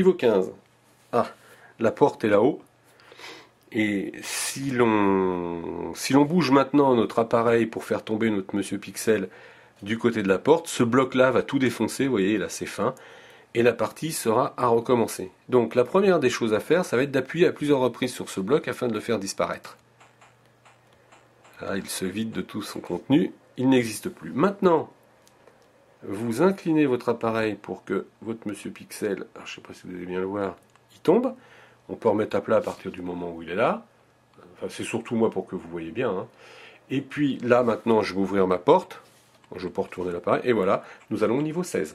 Niveau 15. Ah, la porte est là-haut. Et si l'on si l'on bouge maintenant notre appareil pour faire tomber notre monsieur Pixel du côté de la porte, ce bloc-là va tout défoncer, vous voyez, là c'est fin, et la partie sera à recommencer. Donc la première des choses à faire, ça va être d'appuyer à plusieurs reprises sur ce bloc afin de le faire disparaître. Là, ah, il se vide de tout son contenu, il n'existe plus. Maintenant, vous inclinez votre appareil pour que votre monsieur pixel, je ne sais pas si vous allez bien le voir, il tombe. On peut remettre à plat à partir du moment où il est là. Enfin, c'est surtout moi pour que vous voyez bien. Hein. Et puis là, maintenant, je vais ouvrir ma porte. Je peux retourner l'appareil. Et voilà, nous allons au niveau 16.